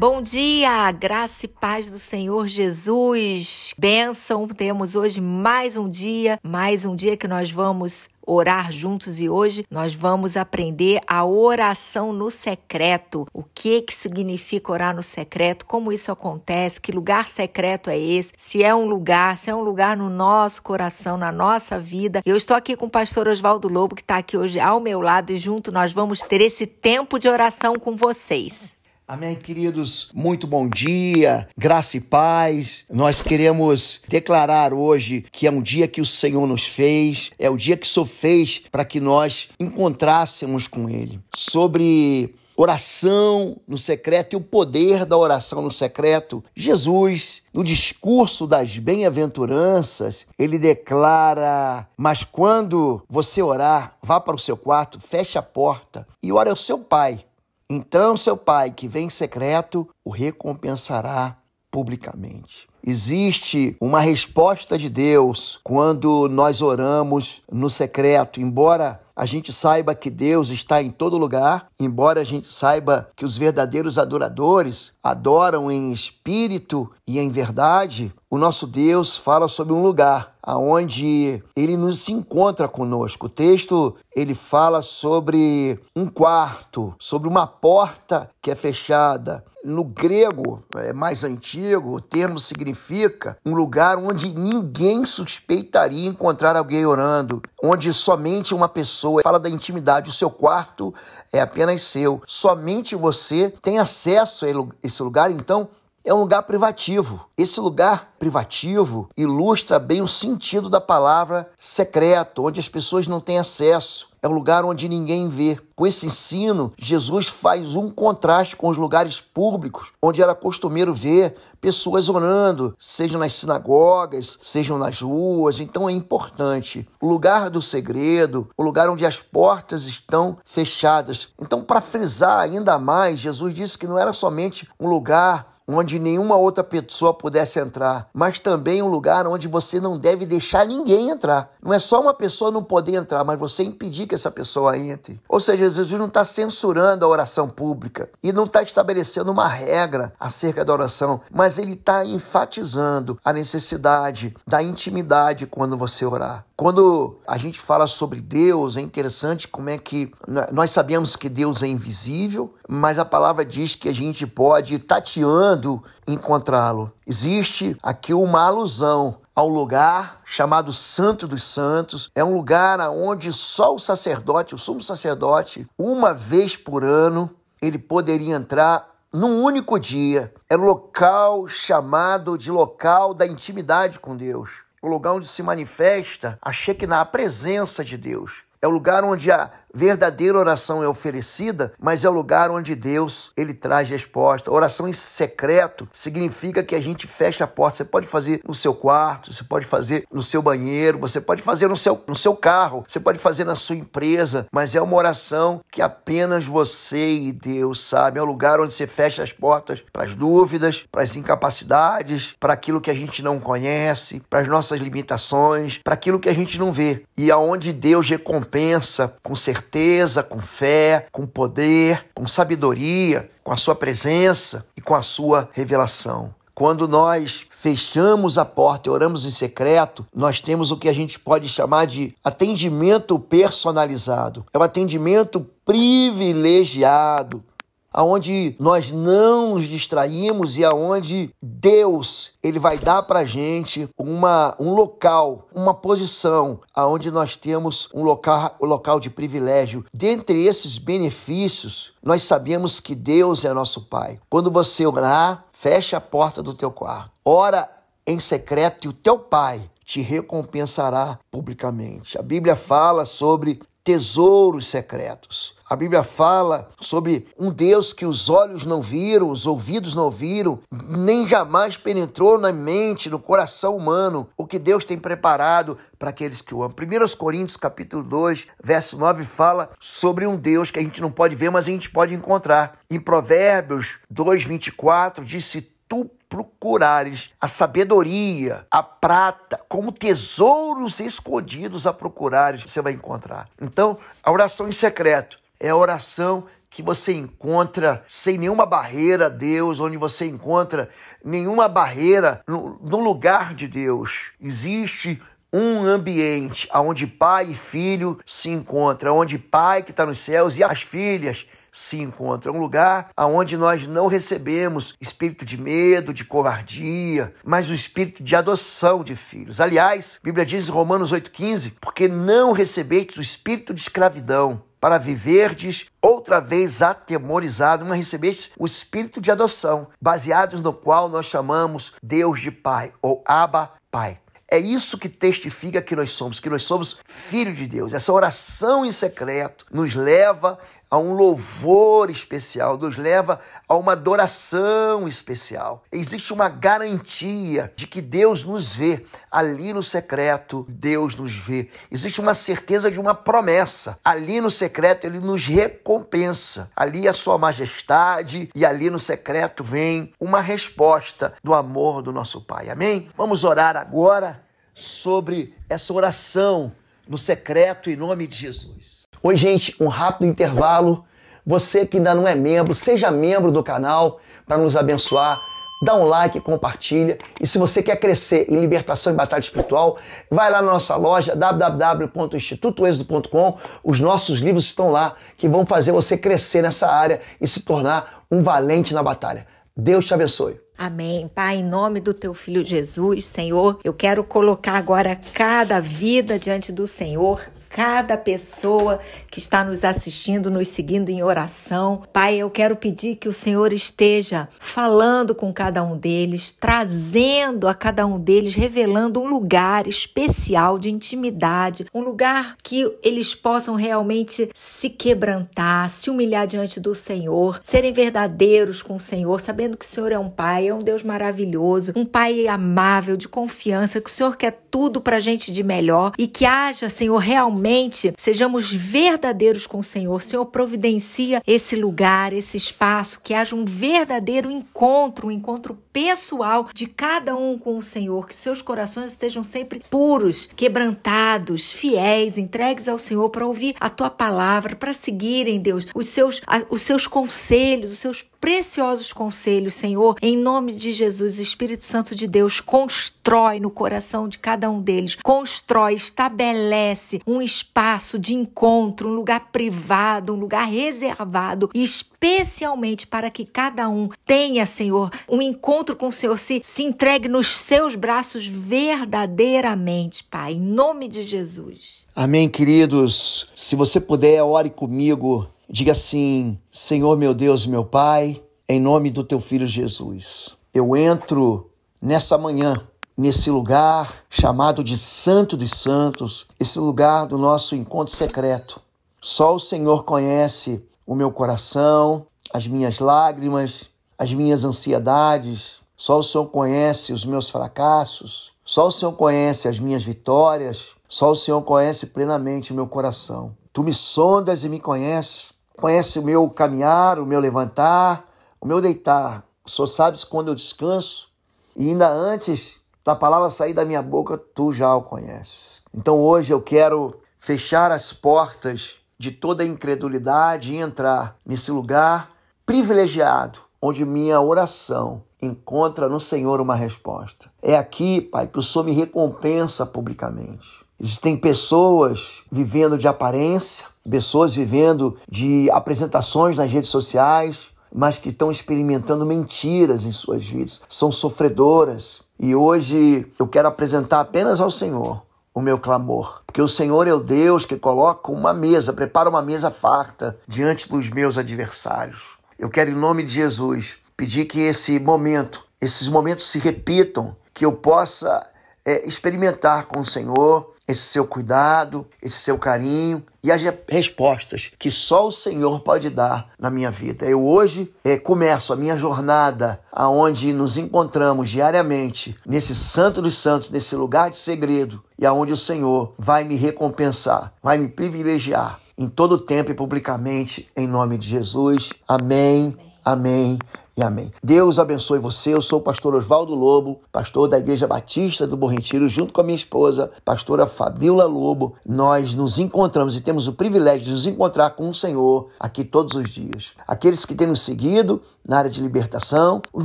Bom dia, graça e paz do Senhor Jesus. Bênção, temos hoje mais um dia, mais um dia que nós vamos orar juntos e hoje nós vamos aprender a oração no secreto. O que que significa orar no secreto? Como isso acontece? Que lugar secreto é esse? Se é um lugar, se é um lugar no nosso coração, na nossa vida. Eu estou aqui com o pastor Oswaldo Lobo que está aqui hoje ao meu lado e junto nós vamos ter esse tempo de oração com vocês. Amém, queridos. Muito bom dia, graça e paz. Nós queremos declarar hoje que é um dia que o Senhor nos fez, é o dia que só fez para que nós encontrássemos com Ele. Sobre oração no secreto e o poder da oração no secreto, Jesus, no discurso das bem-aventuranças, ele declara: Mas quando você orar, vá para o seu quarto, feche a porta e ore ao seu pai então seu pai, que vem secreto, o recompensará publicamente. Existe uma resposta de Deus quando nós oramos no secreto, embora a gente saiba que Deus está em todo lugar, embora a gente saiba que os verdadeiros adoradores adoram em espírito e em verdade, o nosso Deus fala sobre um lugar aonde ele nos encontra conosco. O texto ele fala sobre um quarto, sobre uma porta que é fechada. No grego é mais antigo, o termo significa um lugar onde ninguém suspeitaria encontrar alguém orando, onde somente uma pessoa pessoa, fala da intimidade. O seu quarto é apenas seu. Somente você tem acesso a esse lugar, então é um lugar privativo. Esse lugar privativo ilustra bem o sentido da palavra secreto, onde as pessoas não têm acesso. É um lugar onde ninguém vê. Com esse ensino, Jesus faz um contraste com os lugares públicos, onde era costumeiro ver pessoas orando, seja nas sinagogas, sejam nas ruas. Então é importante. O lugar do segredo, o lugar onde as portas estão fechadas. Então, para frisar ainda mais, Jesus disse que não era somente um lugar onde nenhuma outra pessoa pudesse entrar, mas também um lugar onde você não deve deixar ninguém entrar. Não é só uma pessoa não poder entrar, mas você impedir que essa pessoa entre. Ou seja, Jesus não está censurando a oração pública e não está estabelecendo uma regra acerca da oração, mas ele está enfatizando a necessidade da intimidade quando você orar. Quando a gente fala sobre Deus, é interessante como é que nós sabemos que Deus é invisível, mas a palavra diz que a gente pode, tateando, encontrá-lo. Existe aqui uma alusão ao lugar chamado Santo dos Santos. É um lugar onde só o sacerdote, o sumo sacerdote, uma vez por ano, ele poderia entrar num único dia. Era é o local chamado de local da intimidade com Deus o lugar onde se manifesta a Shekinah, a presença de Deus. É o lugar onde a Verdadeira oração é oferecida, mas é o lugar onde Deus ele traz resposta. Oração em secreto significa que a gente fecha a porta. Você pode fazer no seu quarto, você pode fazer no seu banheiro, você pode fazer no seu, no seu carro, você pode fazer na sua empresa, mas é uma oração que apenas você e Deus sabem. É o lugar onde você fecha as portas para as dúvidas, para as incapacidades, para aquilo que a gente não conhece, para as nossas limitações, para aquilo que a gente não vê. E aonde Deus recompensa com certeza certeza, com fé, com poder, com sabedoria, com a sua presença e com a sua revelação. Quando nós fechamos a porta e oramos em secreto, nós temos o que a gente pode chamar de atendimento personalizado. É o um atendimento privilegiado aonde nós não nos distraímos e aonde Deus ele vai dar para gente uma um local, uma posição, aonde nós temos um local um local de privilégio. Dentre esses benefícios, nós sabemos que Deus é nosso Pai. Quando você orar, fecha a porta do teu quarto, ora em secreto e o teu Pai te recompensará publicamente. A Bíblia fala sobre tesouros secretos. A Bíblia fala sobre um Deus que os olhos não viram, os ouvidos não viram, nem jamais penetrou na mente, no coração humano, o que Deus tem preparado para aqueles que o amam. 1 Coríntios capítulo 2, verso 9 fala sobre um Deus que a gente não pode ver, mas a gente pode encontrar. Em Provérbios 2, 24, diz: Se tu procurares a sabedoria, a prata, como tesouros escondidos a procurar, você vai encontrar. Então, a oração em secreto é a oração que você encontra sem nenhuma barreira a Deus, onde você encontra nenhuma barreira no, no lugar de Deus. Existe um ambiente onde pai e filho se encontram, onde pai que está nos céus e as filhas se encontra. Um lugar aonde nós não recebemos espírito de medo, de covardia, mas o espírito de adoção de filhos. Aliás, a Bíblia diz em Romanos 8,15: porque não recebestes o espírito de escravidão, para viverdes outra vez atemorizado, mas recebeste o espírito de adoção, baseados no qual nós chamamos Deus de Pai ou Abba Pai. É isso que testifica que nós somos, que nós somos filho de Deus. Essa oração em secreto nos leva a um louvor especial, nos leva a uma adoração especial. Existe uma garantia de que Deus nos vê ali no secreto, Deus nos vê. Existe uma certeza de uma promessa. Ali no secreto ele nos recompensa. Ali a sua majestade e ali no secreto vem uma resposta do amor do nosso Pai. Amém? Vamos orar agora sobre essa oração no secreto em nome de Jesus. Oi, gente, um rápido intervalo. Você que ainda não é membro, seja membro do canal para nos abençoar. Dá um like, compartilha. E se você quer crescer em libertação e batalha espiritual, vai lá na nossa loja www.institutoexodo.com. Os nossos livros estão lá que vão fazer você crescer nessa área e se tornar um valente na batalha. Deus te abençoe. Amém. Pai, em nome do teu filho Jesus, Senhor, eu quero colocar agora cada vida diante do Senhor, cada pessoa que está nos assistindo, nos seguindo em oração. Pai, eu quero pedir que o Senhor esteja falando com cada um deles, trazendo a cada um deles, revelando um lugar especial de intimidade, um lugar que eles possam realmente se quebrantar, se humilhar diante do Senhor, serem verdadeiros com o Senhor, sabendo que o Senhor é um Pai, é um Deus maravilhoso, um Pai amável, de confiança, que o Senhor quer tudo para a gente de melhor e que haja, Senhor, realmente realmente sejamos verdadeiros com o Senhor. Senhor, providencia esse lugar, esse espaço, que haja um verdadeiro encontro, um encontro pessoal de cada um com o Senhor, que seus corações estejam sempre puros, quebrantados, fiéis, entregues ao Senhor para ouvir a tua palavra, para seguirem, Deus, os seus, os seus conselhos, os seus preciosos conselhos, Senhor, em nome de Jesus, Espírito Santo de Deus, constrói no coração de cada um deles, constrói, estabelece um espaço de encontro, um lugar privado, um lugar reservado, especialmente para que cada um tenha, Senhor, um encontro encontro com o Senhor, se, se entregue nos seus braços verdadeiramente, Pai, em nome de Jesus. Amém, queridos. Se você puder, ore comigo. Diga assim: Senhor, meu Deus, meu Pai, em nome do teu filho Jesus, eu entro nessa manhã nesse lugar chamado de Santo dos Santos, esse lugar do nosso encontro secreto. Só o Senhor conhece o meu coração, as minhas lágrimas, as minhas ansiedades, só o Senhor conhece os meus fracassos, só o Senhor conhece as minhas vitórias, só o Senhor conhece plenamente o meu coração. Tu me sondas e me conheces, conhece o meu caminhar, o meu levantar, o meu deitar. Só sabes quando eu descanso e ainda antes da palavra sair da minha boca, tu já o conheces. Então hoje eu quero fechar as portas de toda a incredulidade e entrar nesse lugar privilegiado onde minha oração encontra no Senhor uma resposta. É aqui, Pai, que o Senhor me recompensa publicamente. Existem pessoas vivendo de aparência, pessoas vivendo de apresentações nas redes sociais, mas que estão experimentando mentiras em suas vidas, são sofredoras. E hoje eu quero apresentar apenas ao Senhor o meu clamor, porque o Senhor é o Deus que coloca uma mesa, prepara uma mesa farta diante dos meus adversários. Eu quero, em nome de Jesus, pedir que esse momento, esses momentos se repitam, que eu possa é, experimentar com o Senhor esse seu cuidado, esse seu carinho e as respostas que só o Senhor pode dar na minha vida. Eu hoje é, começo a minha jornada aonde nos encontramos diariamente nesse Santo dos Santos, nesse lugar de segredo e aonde o Senhor vai me recompensar, vai me privilegiar em todo o tempo e publicamente, em nome de Jesus. Amém, amém, amém e amém. Deus abençoe você. Eu sou o pastor Oswaldo Lobo, pastor da Igreja Batista do Bom junto com a minha esposa, pastora Fabiola Lobo. Nós nos encontramos e temos o privilégio de nos encontrar com o Senhor aqui todos os dias. Aqueles que têm nos seguido na área de libertação, os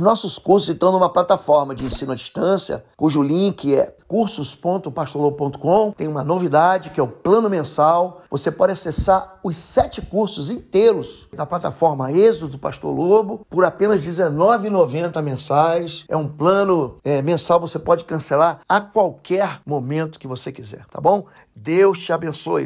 nossos cursos estão numa plataforma de ensino à distância, cujo link é cursos.pastorlobo.com. Tem uma novidade que é o plano mensal. Você pode acessar os sete cursos inteiros da plataforma Êxodo do Pastor Lobo por apenas apenas R$19,90 mensais. É um plano é, mensal, você pode cancelar a qualquer momento que você quiser, tá bom? Deus te abençoe.